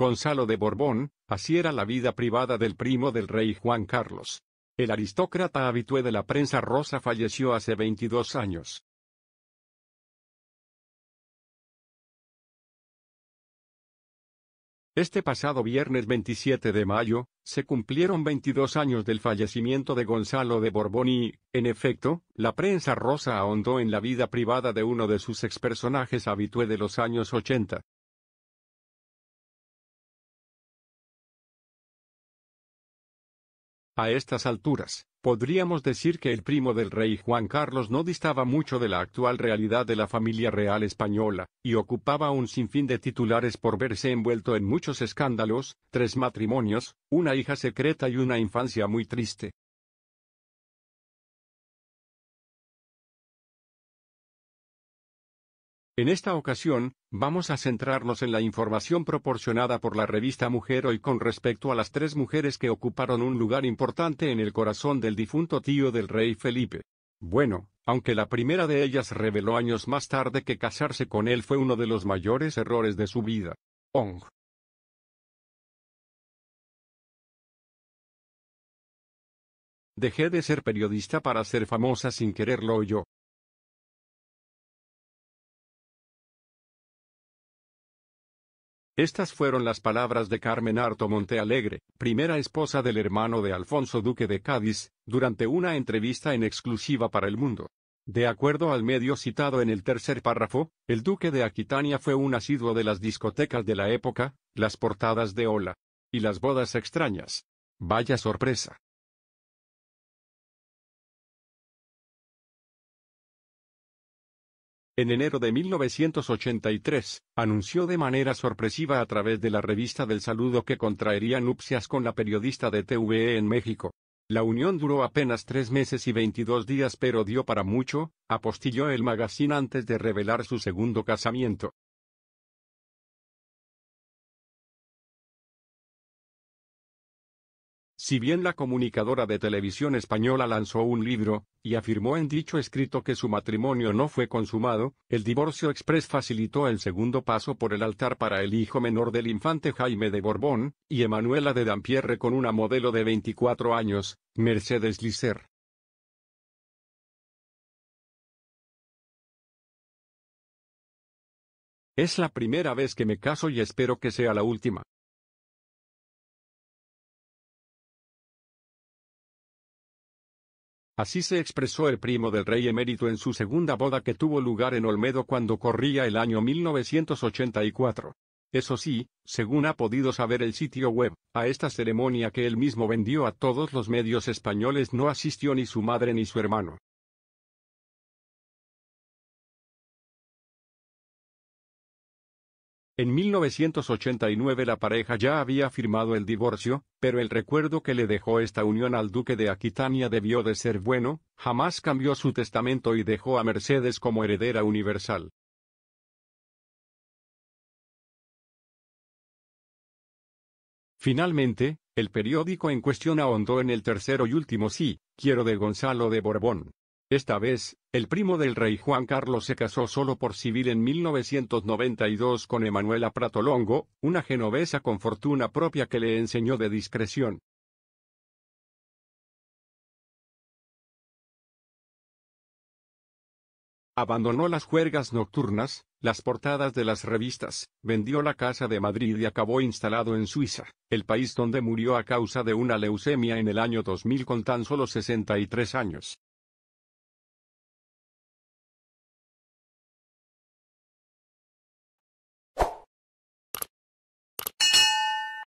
Gonzalo de Borbón, así era la vida privada del primo del rey Juan Carlos. El aristócrata habitué de la prensa rosa falleció hace 22 años. Este pasado viernes 27 de mayo, se cumplieron 22 años del fallecimiento de Gonzalo de Borbón y, en efecto, la prensa rosa ahondó en la vida privada de uno de sus personajes habitué de los años 80. A estas alturas, podríamos decir que el primo del rey Juan Carlos no distaba mucho de la actual realidad de la familia real española, y ocupaba un sinfín de titulares por verse envuelto en muchos escándalos, tres matrimonios, una hija secreta y una infancia muy triste. En esta ocasión, vamos a centrarnos en la información proporcionada por la revista Mujer Hoy con respecto a las tres mujeres que ocuparon un lugar importante en el corazón del difunto tío del rey Felipe. Bueno, aunque la primera de ellas reveló años más tarde que casarse con él fue uno de los mayores errores de su vida. Ong. Dejé de ser periodista para ser famosa sin quererlo yo. Estas fueron las palabras de Carmen Arto Montealegre, primera esposa del hermano de Alfonso Duque de Cádiz, durante una entrevista en exclusiva para El Mundo. De acuerdo al medio citado en el tercer párrafo, el duque de Aquitania fue un asiduo de las discotecas de la época, las portadas de Ola y las bodas extrañas. Vaya sorpresa. en enero de 1983, anunció de manera sorpresiva a través de la revista del saludo que contraería nupcias con la periodista de TVE en México. La unión duró apenas tres meses y 22 días pero dio para mucho, apostilló el magazine antes de revelar su segundo casamiento. Si bien la comunicadora de televisión española lanzó un libro, y afirmó en dicho escrito que su matrimonio no fue consumado, el divorcio express facilitó el segundo paso por el altar para el hijo menor del infante Jaime de Borbón, y Emanuela de Dampierre con una modelo de 24 años, Mercedes Licer. Es la primera vez que me caso y espero que sea la última. Así se expresó el primo del rey emérito en su segunda boda que tuvo lugar en Olmedo cuando corría el año 1984. Eso sí, según ha podido saber el sitio web, a esta ceremonia que él mismo vendió a todos los medios españoles no asistió ni su madre ni su hermano. En 1989 la pareja ya había firmado el divorcio, pero el recuerdo que le dejó esta unión al duque de Aquitania debió de ser bueno, jamás cambió su testamento y dejó a Mercedes como heredera universal. Finalmente, el periódico en cuestión ahondó en el tercero y último sí, quiero de Gonzalo de Borbón. Esta vez, el primo del rey Juan Carlos se casó solo por civil en 1992 con Emanuela Pratolongo, una genovesa con fortuna propia que le enseñó de discreción. Abandonó las juergas nocturnas, las portadas de las revistas, vendió la casa de Madrid y acabó instalado en Suiza, el país donde murió a causa de una leucemia en el año 2000 con tan solo 63 años.